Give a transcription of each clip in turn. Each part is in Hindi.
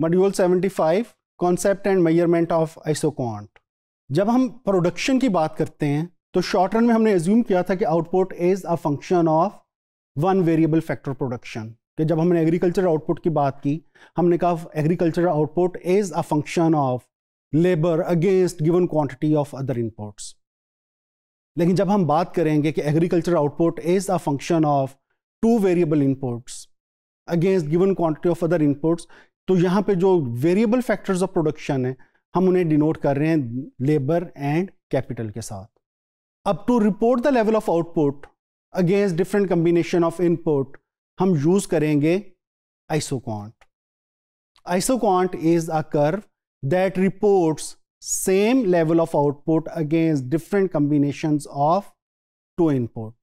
Module 75 concept and measurement of isoquant जब हम प्रोडक्शन की बात करते हैं तो शॉर्ट रन में हमने एज्यूम किया था कि output is a function of one variable factor production कि जब हमने एग्रीकल्चर आउटपुट की बात की हमने कहा agriculture output is a function of labour against given quantity of other inputs लेकिन जब हम बात करेंगे कि agriculture output is a function of two variable inputs against given quantity of other inputs तो यहाँ पे जो वेरिएबल फैक्टर्स ऑफ प्रोडक्शन है हम उन्हें डिनोट कर रहे हैं लेबर एंड कैपिटल के साथ अब to report the level of output against different combination of input हम यूज करेंगे isoquant isoquant is a curve that reports same level of output against different combination of two input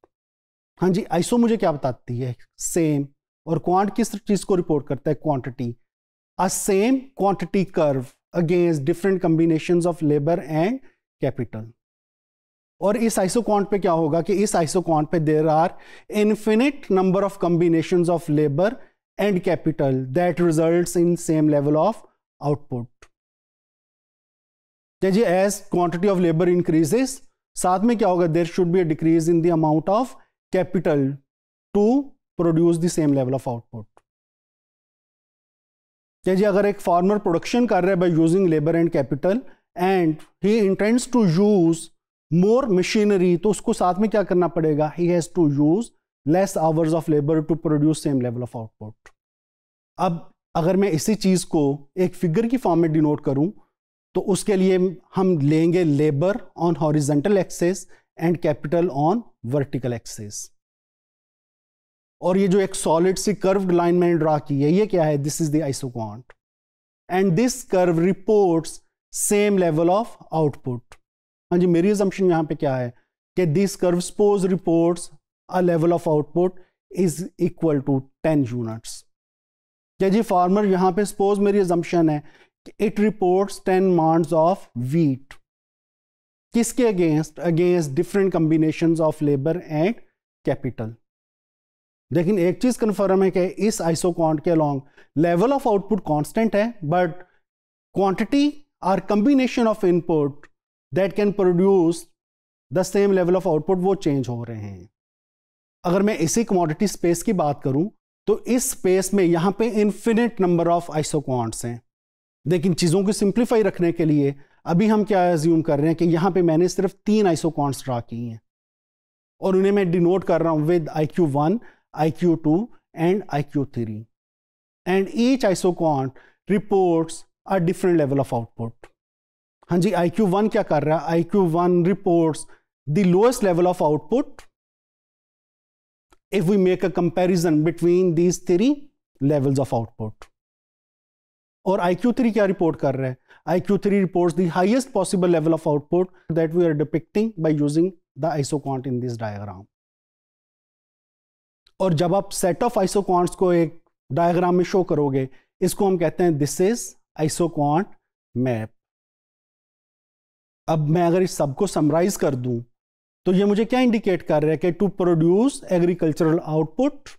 हाँ जी आइसो मुझे क्या बताती है सेम और क्वांट किस चीज को रिपोर्ट करता है quantity a same quantity curve against different combinations of labor and capital. और इस आइसोकॉन्ट पे क्या होगा कि इस आइसोकॉन्ट पे there are infinite number of combination of labour and capital that result in same level of output जी as quantity of labour increases साथ में क्या होगा there should be a decrease in the amount of capital to produce the same level of output कि जी अगर एक फार्मर प्रोडक्शन कर रहा है by using labour and capital and he intends to use more machinery तो उसको साथ में क्या करना पड़ेगा he has to use less hours of labour to produce same level of output अब अगर मैं इसी चीज़ को एक फिगर की फॉर्म में डिनोट करूं तो उसके लिए हम लेंगे labour on horizontal axis and capital on vertical axis और ये जो एक सॉलिड सी कर्व लाइन मैंने ड्रा की है ये क्या है this is the isoquant and this curve reports same level of output हाँ जी मेरी एजम्पन यहाँ पे क्या है कि this curve suppose reports a level of output is equal to 10 units क्या जी फार्मर यहाँ पे suppose मेरी एजम्पन है कि इट रिपोर्ट्स 10 मार्ड्स ऑफ वीट किसके against against different combination of labour and capital लेकिन एक चीज कंफर्म है कि इस आइसोकॉन्ट के along level of output constant है but quantity or combination of input that can produce the same level of output वो चेंज हो रहे हैं अगर मैं इसी कमोडिटी स्पेस की बात करूं तो इस स्पेस में यहां पे इन्फिनिट नंबर ऑफ आइसोकॉन्ट्स हैं लेकिन चीज़ों को सिंप्लीफाई रखने के लिए अभी हम क्या एज्यूम कर रहे हैं कि यहां पे मैंने सिर्फ तीन आइसोकॉन्ट्स ड्रा की हैं और उन्हें मैं डिनोट कर रहा हूं with I Q one IQ2 and IQ3. And each isoquant reports a different level of output. Hanji, IQ1 kya kar raha? IQ1 reports the lowest level of output if we make a comparison between these three levels of output. Or IQ3 kya report kar raha? IQ3 reports the highest possible level of output that we are depicting by using the isoquant in this diagram. और जब आप सेट ऑफ आइसोकॉन्ट्स को एक डायग्राम में शो करोगे इसको हम कहते हैं दिस इज आइसोक्वांट मैप अब मैं अगर इस सबको समराइज कर दूं तो ये मुझे क्या इंडिकेट कर रहा है कि to produce agricultural output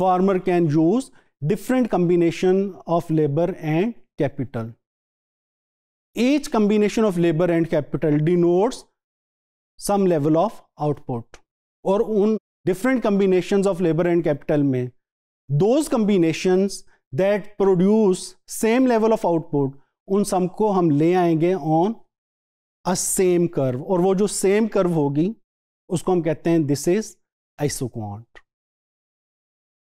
farmer can use different combination of labour and capital each combination of labour and capital denotes some level of output और उन different combinations of labor and capital mein those combinations that produce same level of output उन सबको हम ले आएंगे ऑन अ सेम कर्व और वो जो सेम कर्व होगी उसको हम कहते हैं दिस इज आइसोक्वांट